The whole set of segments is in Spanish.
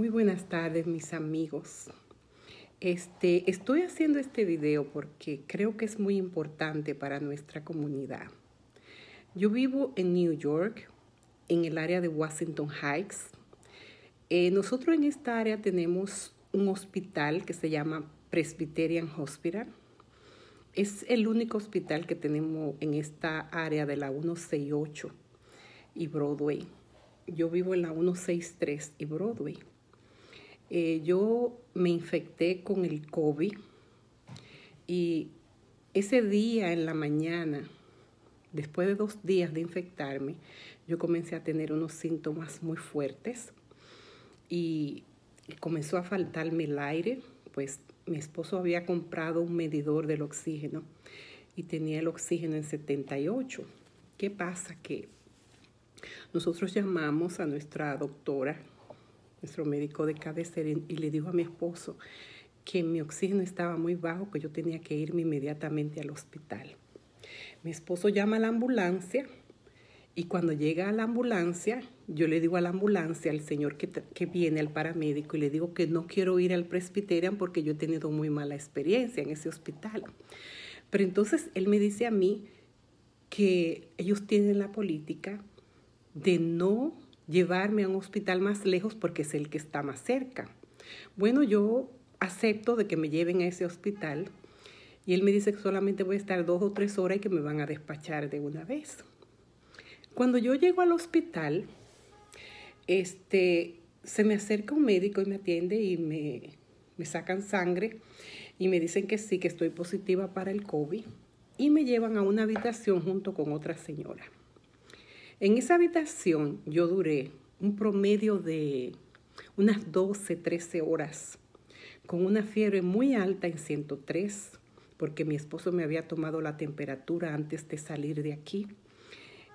Muy buenas tardes, mis amigos. Este, estoy haciendo este video porque creo que es muy importante para nuestra comunidad. Yo vivo en New York, en el área de Washington Heights. Eh, nosotros en esta área tenemos un hospital que se llama Presbyterian Hospital. Es el único hospital que tenemos en esta área de la 168 y Broadway. Yo vivo en la 163 y Broadway. Eh, yo me infecté con el COVID y ese día en la mañana, después de dos días de infectarme, yo comencé a tener unos síntomas muy fuertes y comenzó a faltarme el aire, pues mi esposo había comprado un medidor del oxígeno y tenía el oxígeno en 78. ¿Qué pasa? Que nosotros llamamos a nuestra doctora nuestro médico de cabecera, y le dijo a mi esposo que mi oxígeno estaba muy bajo, que yo tenía que irme inmediatamente al hospital. Mi esposo llama a la ambulancia y cuando llega a la ambulancia, yo le digo a la ambulancia, al señor que, viene, al paramédico, y le digo que no quiero ir al presbiterio porque yo he tenido muy mala experiencia en ese hospital. Pero entonces él me dice a mí que ellos tienen la política de no llevarme a un hospital más lejos porque es el que está más cerca. Bueno, yo acepto de que me lleven a ese hospital y él me dice que solamente voy a estar dos o tres horas y que me van a despachar de una vez. Cuando yo llego al hospital, este, se me acerca un médico y me atiende y me, me sacan sangre y me dicen que sí, que estoy positiva para el COVID y me llevan a una habitación junto con otra señora. En esa habitación yo duré un promedio de unas 12, 13 horas, con una fiebre muy alta en 103, porque mi esposo me había tomado la temperatura antes de salir de aquí.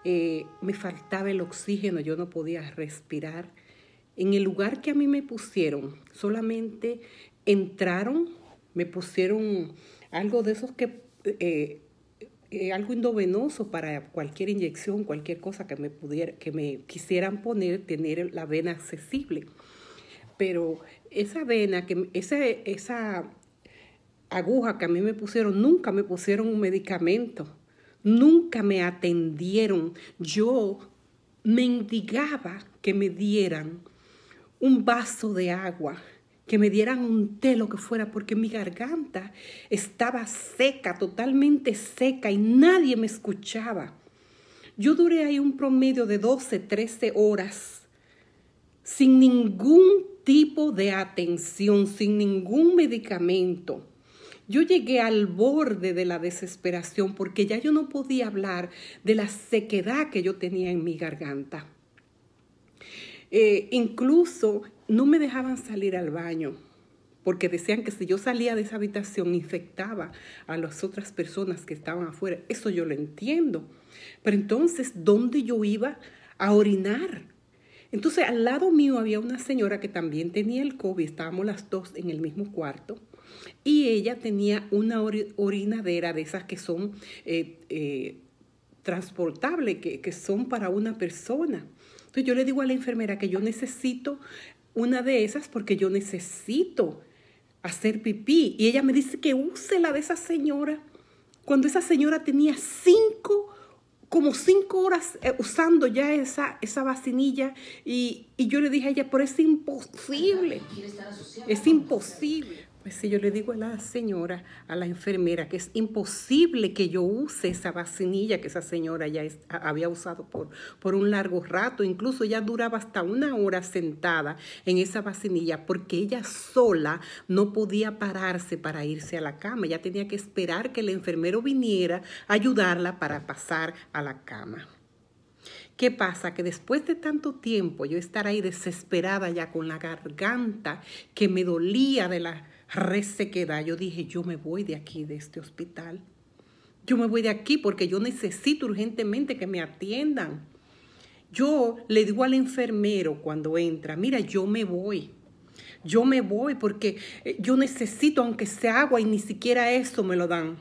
Eh, me faltaba el oxígeno, yo no podía respirar. En el lugar que a mí me pusieron, solamente entraron, me pusieron algo de esos que eh, eh, algo indovenoso para cualquier inyección, cualquier cosa que me, pudiera, que me quisieran poner, tener la vena accesible. Pero esa vena, que, esa, esa aguja que a mí me pusieron, nunca me pusieron un medicamento, nunca me atendieron. Yo mendigaba que me dieran un vaso de agua que me dieran un té, lo que fuera, porque mi garganta estaba seca, totalmente seca y nadie me escuchaba. Yo duré ahí un promedio de 12, 13 horas sin ningún tipo de atención, sin ningún medicamento. Yo llegué al borde de la desesperación porque ya yo no podía hablar de la sequedad que yo tenía en mi garganta. Eh, incluso no me dejaban salir al baño porque decían que si yo salía de esa habitación infectaba a las otras personas que estaban afuera. Eso yo lo entiendo. Pero entonces, ¿dónde yo iba a orinar? Entonces, al lado mío había una señora que también tenía el COVID, estábamos las dos en el mismo cuarto, y ella tenía una orinadera de esas que son eh, eh, transportables, que, que son para una persona. Entonces yo le digo a la enfermera que yo necesito una de esas porque yo necesito hacer pipí. Y ella me dice que use la de esa señora cuando esa señora tenía cinco, como cinco horas eh, usando ya esa, esa vacinilla. Y, y yo le dije a ella, pero es imposible. Es imposible. Pues si yo le digo a la señora, a la enfermera, que es imposible que yo use esa vacinilla que esa señora ya había usado por, un largo rato, incluso ya duraba hasta una hora sentada en esa vacinilla, porque ella sola no podía pararse para irse a la cama, ya tenía que esperar que el enfermero viniera a ayudarla para pasar a la cama. ¿Qué pasa? Que después de tanto tiempo yo estar ahí desesperada ya con la garganta que me dolía de la resequedad, yo dije, yo me voy de aquí, de este hospital. Yo me voy de aquí porque yo necesito urgentemente que me atiendan. Yo le digo al enfermero cuando entra, mira, yo me voy. Yo me voy porque eh, yo necesito, aunque sea agua, y ni siquiera eso me lo dan.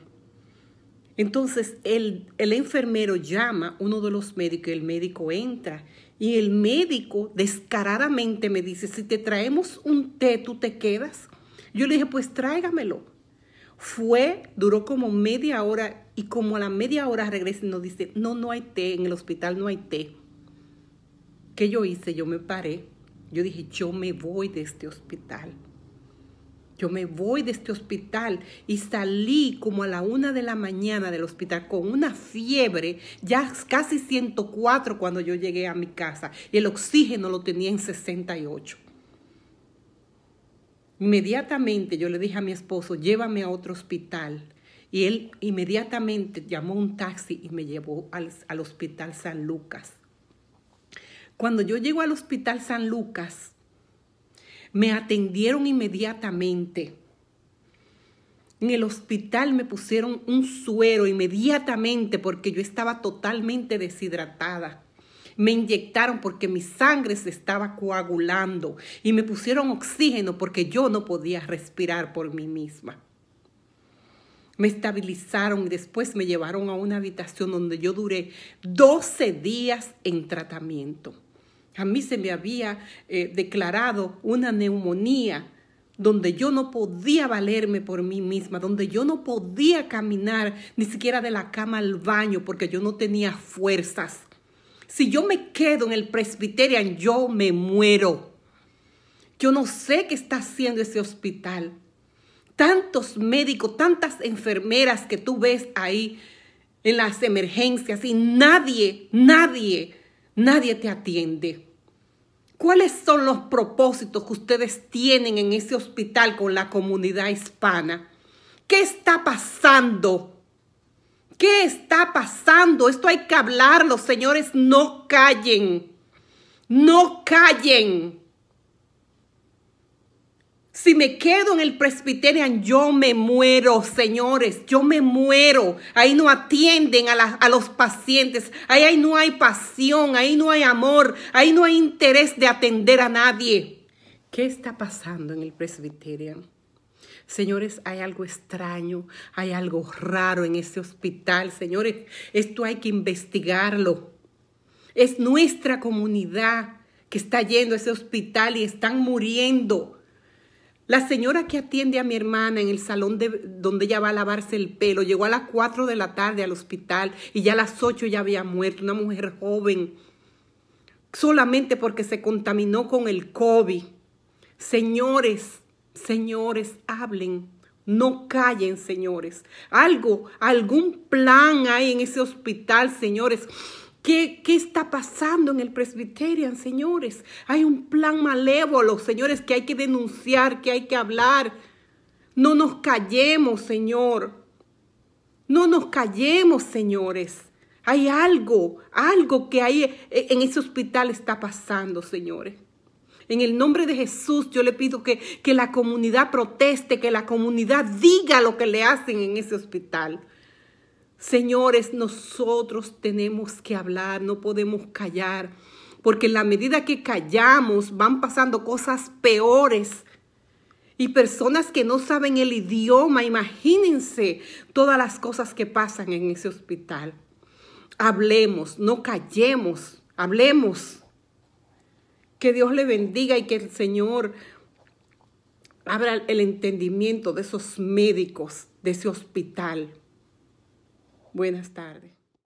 Entonces el, el enfermero llama uno de los médicos y el médico entra. Y el médico descaradamente me dice, si te traemos un té, tú te quedas. Yo le dije, pues tráigamelo. Fue, duró como media hora y como a la media hora regresa y nos dice, no, no hay té, en el hospital no hay té. ¿Qué yo hice? Yo me paré. Yo dije, yo me voy de este hospital. Yo me voy de este hospital y salí como a la una de la mañana del hospital con una fiebre, ya casi 104 cuando yo llegué a mi casa y el oxígeno lo tenía en 68. Inmediatamente yo le dije a mi esposo, llévame a otro hospital. Y él inmediatamente llamó un taxi y me llevó al, hospital San Lucas. Cuando yo llego al hospital San Lucas, me atendieron inmediatamente. En el hospital me pusieron un suero inmediatamente porque yo estaba totalmente deshidratada. Me inyectaron porque mi sangre se estaba coagulando y me pusieron oxígeno porque yo no podía respirar por mí misma. Me estabilizaron y después me llevaron a una habitación donde yo duré 12 días en tratamiento. A mí se me había eh, declarado una neumonía donde yo no podía valerme por mí misma, donde yo no podía caminar ni siquiera de la cama al baño porque yo no tenía fuerzas. Si yo me quedo en el Presbyterian, yo me muero. Yo no sé qué está haciendo ese hospital. Tantos médicos, tantas enfermeras que tú ves ahí en las emergencias y nadie, nadie, nadie te atiende. ¿Cuáles son los propósitos que ustedes tienen en ese hospital con la comunidad hispana? ¿Qué está pasando? ¿Qué está pasando? Esto hay que hablarlo, señores. No callen. No callen. Si me quedo en el Presbyterian, yo me muero, señores, yo me muero. Ahí no atienden a, los pacientes, ahí, ahí no hay pasión, ahí no hay amor, ahí no hay interés de atender a nadie. ¿Qué está pasando en el Presbyterian? Señores, hay algo extraño, hay algo raro en ese hospital. Señores, esto hay que investigarlo. Es nuestra comunidad que está yendo a ese hospital y están muriendo. La señora que atiende a mi hermana en el salón de, donde ella va a lavarse el pelo llegó a las 4 de la tarde al hospital y ya a las 8 ya había muerto, una mujer joven, solamente porque se contaminó con el COVID. Señores, Señores, hablen. No callen, señores. Algo, algún plan hay en ese hospital, señores. ¿Qué, está pasando en el Presbyterian, señores? Hay un plan malévolo, señores, que hay que denunciar, que hay que hablar. No nos callemos, Señor. No nos callemos, señores. Hay algo, algo que hay eh, en ese hospital está pasando, señores. En el nombre de Jesús yo le pido que, la comunidad proteste, que la comunidad diga lo que le hacen en ese hospital. Señores, nosotros tenemos que hablar, no podemos callar, porque en la medida que callamos van pasando cosas peores y personas que no saben el idioma, imagínense todas las cosas que pasan en ese hospital. Hablemos, no callemos, hablemos. Que Dios le bendiga y que el Señor abra el entendimiento de esos médicos, de ese hospital. Buenas tardes.